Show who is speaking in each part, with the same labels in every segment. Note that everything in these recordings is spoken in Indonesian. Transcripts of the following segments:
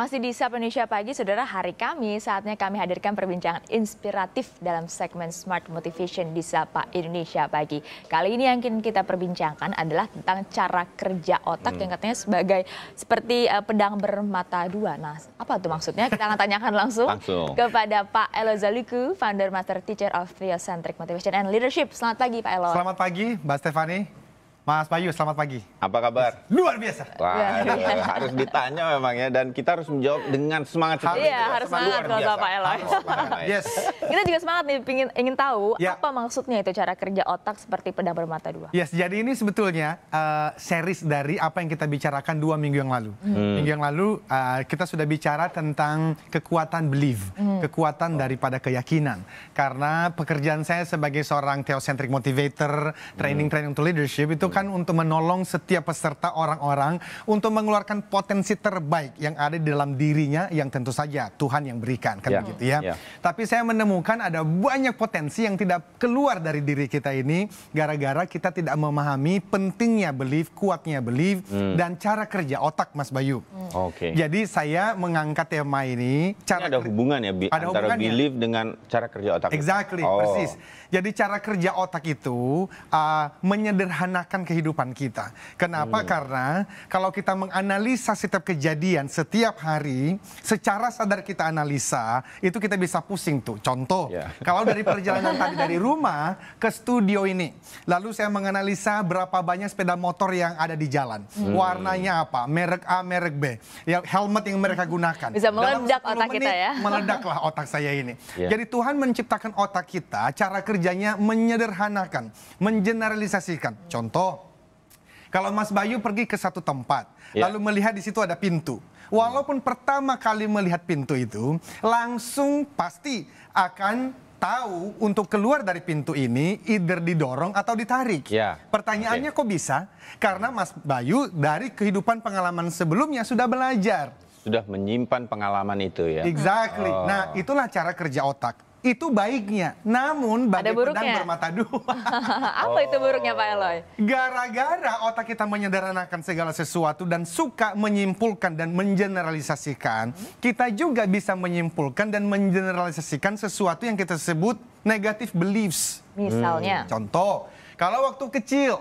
Speaker 1: Masih di Sapa Indonesia Pagi, saudara hari kami saatnya kami hadirkan perbincangan inspiratif dalam segmen Smart Motivation di Sapa Indonesia Pagi. Kali ini yang kita perbincangkan adalah tentang cara kerja otak hmm. yang katanya sebagai seperti uh, pedang bermata dua. Nah, apa tuh maksudnya? Kita akan tanyakan langsung, langsung. kepada Pak Elo Zaliku, Founder Master Teacher of Theocentric Motivation and Leadership. Selamat pagi Pak Elo. Selamat pagi Mbak
Speaker 2: Stefani. Mas Bayu, selamat pagi.
Speaker 1: Apa kabar? Luar biasa. Wah, aduh, harus ditanya memang ya dan kita harus menjawab dengan semangat. Harus, iya, harus semangat, semangat kalau Bapak Eloy. yes. Kita juga semangat nih ingin ingin tahu ya. apa maksudnya itu cara kerja otak seperti pedang bermata dua.
Speaker 2: Yes, jadi ini sebetulnya uh, series dari apa yang kita bicarakan dua minggu yang lalu. Hmm. hmm. Minggu yang lalu uh, kita sudah bicara tentang kekuatan belief, hmm. kekuatan oh. daripada keyakinan. Karena pekerjaan saya sebagai seorang theocentric motivator, training-training hmm. to leadership itu kan difokuskan untuk menolong setiap peserta orang-orang untuk mengeluarkan potensi terbaik yang ada di dalam dirinya yang tentu saja Tuhan yang berikan kan yeah. begitu ya. Yeah. Tapi saya menemukan ada banyak potensi yang tidak keluar dari diri kita ini gara-gara kita tidak memahami pentingnya belief, kuatnya belief mm. dan cara kerja otak Mas Bayu. Mm. Oke. Okay. Jadi saya mengangkat tema ini.
Speaker 1: Cara ini ada hubungan ya bi ada antara belief dengan cara kerja otak. Exactly, oh. persis.
Speaker 2: Jadi cara kerja otak itu uh, menyederhanakan kehidupan kita. Kenapa? Hmm. Karena kalau kita menganalisa setiap kejadian setiap hari, secara sadar kita analisa, itu kita bisa pusing tuh. Contoh, yeah. kalau dari perjalanan tadi dari rumah ke studio ini, lalu saya menganalisa berapa banyak sepeda motor yang ada di jalan, hmm. warnanya apa, merek A, merek B ya helmet yang mereka gunakan. Bisa meledak otak menit, kita ya. Meledaklah otak saya ini. Yeah. Jadi Tuhan menciptakan otak kita, cara kerjanya menyederhanakan, mengeneralisasikan. Contoh, kalau Mas Bayu pergi ke satu tempat, yeah. lalu melihat di situ ada pintu. Walaupun pertama kali melihat pintu itu, langsung pasti akan tahu untuk keluar dari pintu ini either didorong atau ditarik. Ya. Pertanyaannya okay. kok bisa? Karena Mas Bayu dari kehidupan pengalaman sebelumnya sudah belajar.
Speaker 1: Sudah menyimpan pengalaman itu ya. Exactly. Oh. Nah, itulah cara kerja otak
Speaker 2: itu baiknya, namun bagi yang pedang bermata dua. Apa itu
Speaker 1: buruknya Pak Eloy?
Speaker 2: Gara-gara otak kita menyederhanakan segala sesuatu dan suka menyimpulkan dan mengeneralisasikan, hmm? kita juga bisa menyimpulkan dan mengeneralisasikan sesuatu yang kita sebut negatif beliefs. Misalnya? Hmm. Contoh, kalau waktu kecil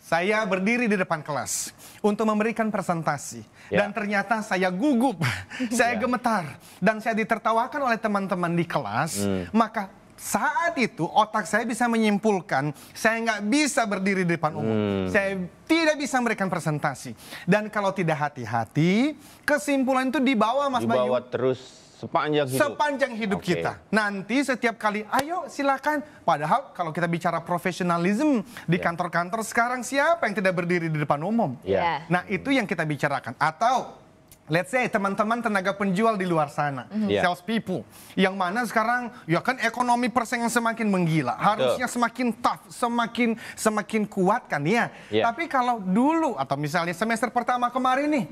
Speaker 2: saya berdiri di depan kelas untuk memberikan presentasi yeah. dan ternyata saya gugup, saya yeah. gemetar dan saya ditertawakan oleh teman-teman di kelas. Mm. Maka saat itu otak saya bisa menyimpulkan saya nggak bisa berdiri di depan umum. mm. Saya tidak bisa memberikan presentasi. Dan kalau tidak hati-hati, kesimpulan itu dibawa Mas Bayu. Dibawa
Speaker 1: terus Sepanjang hidup. Sepanjang
Speaker 2: hidup okay. kita. Nanti setiap kali, ayo silakan. Padahal kalau kita bicara profesionalisme di ya. kantor-kantor yeah. sekarang siapa yang tidak berdiri di depan umum? Yeah. Ya. Nah itu yang kita bicarakan. Atau let's say teman-teman tenaga penjual di luar sana, mm-hmm. yeah. sales people, yang mana sekarang ya kan ekonomi persaingan semakin menggila, harusnya Betul. semakin tough, semakin semakin kuat kan ya. Yeah. Tapi kalau dulu atau misalnya semester pertama kemarin nih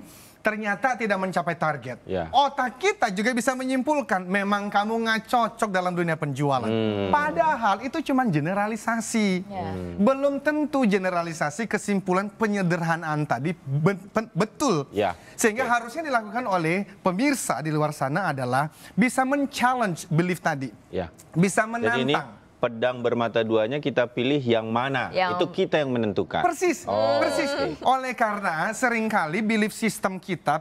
Speaker 2: ternyata tidak mencapai target. Yeah. Otak kita juga bisa menyimpulkan memang kamu nggak cocok dalam dunia penjualan. Hmm. Padahal itu cuma generalisasi. Yeah. Hmm. Belum tentu generalisasi kesimpulan penyederhanaan tadi be be betul. Yeah. Sehingga okay. Ya. harusnya dilakukan oleh pemirsa di luar sana adalah bisa men-challenge belief tadi.
Speaker 1: Yeah. Bisa menantang pedang bermata duanya kita pilih yang mana yang... itu kita yang menentukan persis oh. persis okay.
Speaker 2: oleh karena seringkali belief system kita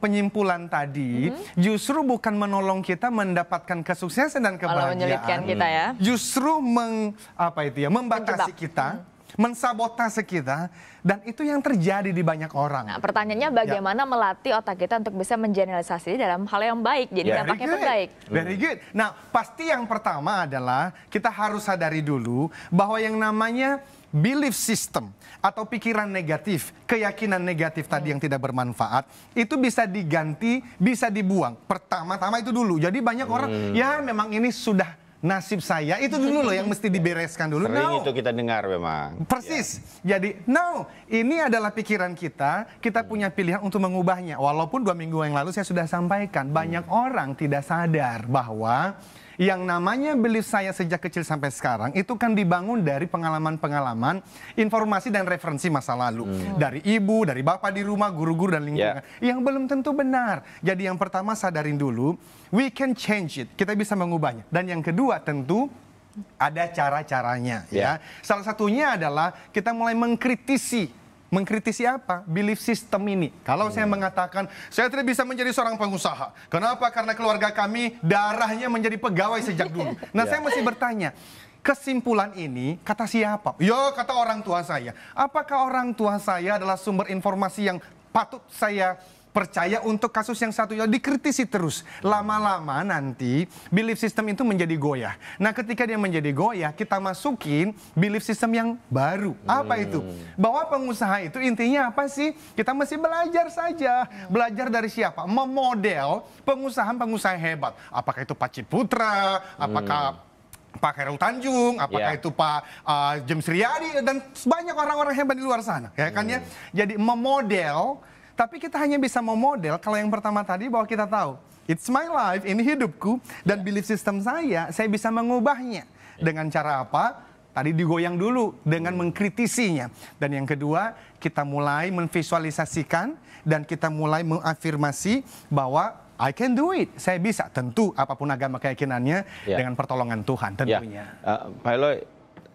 Speaker 2: penyimpulan tadi mm -hmm. justru bukan menolong kita mendapatkan kesuksesan dan kebahagiaan kita ya justru meng apa itu ya membatasi Menjebak. kita mm -hmm mensabotase kita dan itu yang terjadi di banyak orang. Nah, pertanyaannya bagaimana
Speaker 1: ya. melatih otak kita untuk bisa mengeneralisasi dalam hal yang baik jadi yeah. dampaknya pun baik. Very hmm. good. Nah,
Speaker 2: pasti yang pertama adalah kita harus sadari dulu bahwa yang namanya belief system atau pikiran negatif, keyakinan negatif tadi hmm. yang tidak bermanfaat, itu bisa diganti, bisa dibuang. Pertama-tama itu dulu. Jadi banyak orang hmm. ya memang ini sudah nasib saya itu dulu loh yang mesti dibereskan dulu. Sering no.
Speaker 1: itu kita dengar memang.
Speaker 2: Persis. Ya. Jadi no, ini adalah pikiran kita, kita hmm. punya pilihan untuk mengubahnya. Walaupun dua minggu yang lalu saya sudah sampaikan, banyak hmm. orang tidak sadar bahwa yang namanya belief saya sejak kecil sampai sekarang itu kan dibangun dari pengalaman-pengalaman, informasi dan referensi masa lalu. Hmm. Dari ibu, dari bapak di rumah, guru-guru dan lingkungan. Yeah. Yang belum tentu benar. Jadi yang pertama sadarin dulu, we can change it. Kita bisa mengubahnya. Dan yang kedua tentu ada cara-caranya yeah. ya. Salah satunya adalah kita mulai mengkritisi Mengkritisi apa? Belief system ini. Kalau oh. saya iya. mengatakan, saya tidak bisa menjadi seorang pengusaha. Kenapa? Karena keluarga kami darahnya menjadi pegawai sejak dulu. Nah, yeah. saya masih bertanya, kesimpulan ini kata siapa? Yo, kata orang tua saya. Apakah orang tua saya adalah sumber informasi yang patut saya percaya untuk kasus yang satu ya, dikritisi terus. Lama-lama nanti belief system itu menjadi goyah. Nah, ketika dia menjadi goyah, kita masukin belief system yang baru. Apa hmm. itu? Bahwa pengusaha itu intinya apa sih? Kita mesti belajar saja. Belajar dari siapa? Memodel pengusaha-pengusaha hebat. Apakah itu Pak Ciputra? apakah hmm. Pak Khairul Tanjung, apakah yeah. itu Pak uh, James Riyadi dan banyak orang-orang hebat di luar sana, ya kan ya? hmm. ya. Jadi memodel tapi kita hanya bisa memodel kalau yang pertama tadi bahwa kita tahu It's my life, ini hidupku dan belief system saya, saya bisa mengubahnya dengan cara apa? Tadi digoyang dulu dengan hmm. mengkritisinya. Dan yang kedua, kita mulai memvisualisasikan dan kita mulai mengafirmasi bahwa I can do it. Saya bisa. Tentu apapun agama keyakinannya yeah. dengan
Speaker 1: pertolongan Tuhan ya. tentunya. Yeah. Uh, Pak Eloy,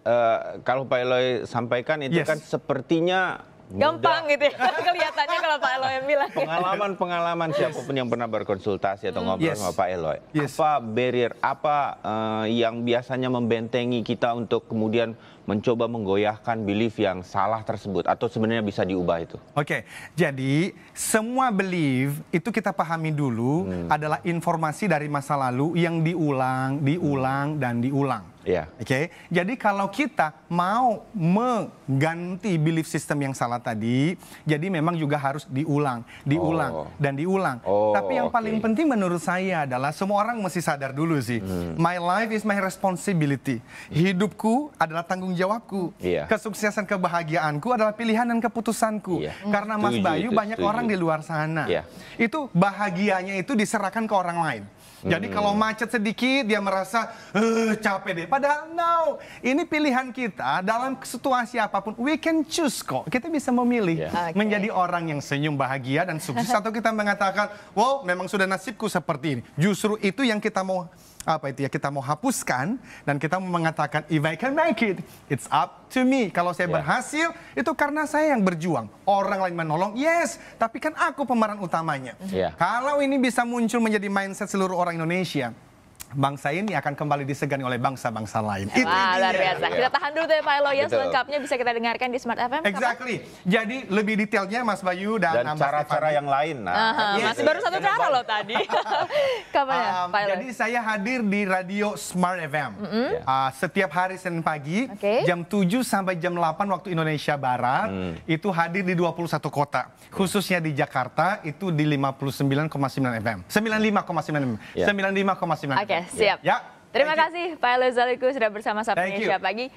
Speaker 1: uh, kalau Pak Eloy sampaikan itu yes. kan sepertinya Gampang gitu ya. Kelihatannya kalau Pak Eloy bilang. Pengalaman-pengalaman siapapun yang pernah berkonsultasi atau hmm. ngobrol yes. sama Pak Eloy. Yes. Apa barrier, apa uh, yang biasanya membentengi kita untuk kemudian mencoba menggoyahkan belief yang salah tersebut atau sebenarnya bisa diubah itu? Oke, okay. jadi semua
Speaker 2: belief itu kita pahami dulu hmm. adalah informasi dari masa lalu yang diulang, diulang hmm. dan diulang. Yeah. Oke. Okay? Jadi kalau kita mau mengganti belief system yang salah tadi, jadi memang juga harus diulang, diulang oh. dan diulang. Oh, Tapi yang okay. paling penting menurut saya adalah semua orang mesti sadar dulu sih. Hmm. My life is my responsibility. Hidupku adalah tanggung jawab jawabku. Yeah. Kesuksesan kebahagiaanku adalah pilihan dan keputusanku. Yeah. Karena Mas tujuh, Bayu tujuh, banyak tujuh. orang di luar sana. Yeah. Itu bahagianya itu diserahkan ke orang lain. Jadi hmm. kalau macet sedikit dia merasa uh, capek deh. Padahal no, ini pilihan kita dalam situasi apapun. We can choose kok. Kita bisa memilih yeah. okay. menjadi orang yang senyum bahagia dan sukses atau kita mengatakan, wow memang sudah nasibku seperti ini. Justru itu yang kita mau apa itu ya kita mau hapuskan dan kita mau mengatakan if I can make it it's up to me kalau saya yeah. berhasil itu karena saya yang berjuang orang lain menolong yes tapi kan aku pemeran utamanya yeah. kalau ini bisa muncul menjadi mindset seluruh orang Indonesia bangsa ini akan kembali disegani oleh bangsa-bangsa lain. Wah, Itu luar biasa. Kita
Speaker 1: tahan dulu deh ya, Pak Elo ya, selengkapnya bisa kita dengarkan di Smart FM. Exactly.
Speaker 2: Kapan? Jadi lebih detailnya Mas Bayu dan cara-cara yang lain. Nah, uh -huh. yes. masih iya, iya, baru satu iya. cara loh tadi.
Speaker 1: kapan ya, um, Pak Jadi saya hadir di radio
Speaker 2: Smart FM. Mm -hmm. uh, setiap hari Senin pagi okay. jam 7 sampai jam 8 waktu Indonesia Barat mm. itu hadir di 21 kota. Khususnya di Jakarta itu di 59,9 FM. 95,9 FM. Yeah. 95,9 FM. Okay siap. Yeah.
Speaker 1: Terima kasih you. Pak Elozaliku sudah bersama Sapa Indonesia pagi.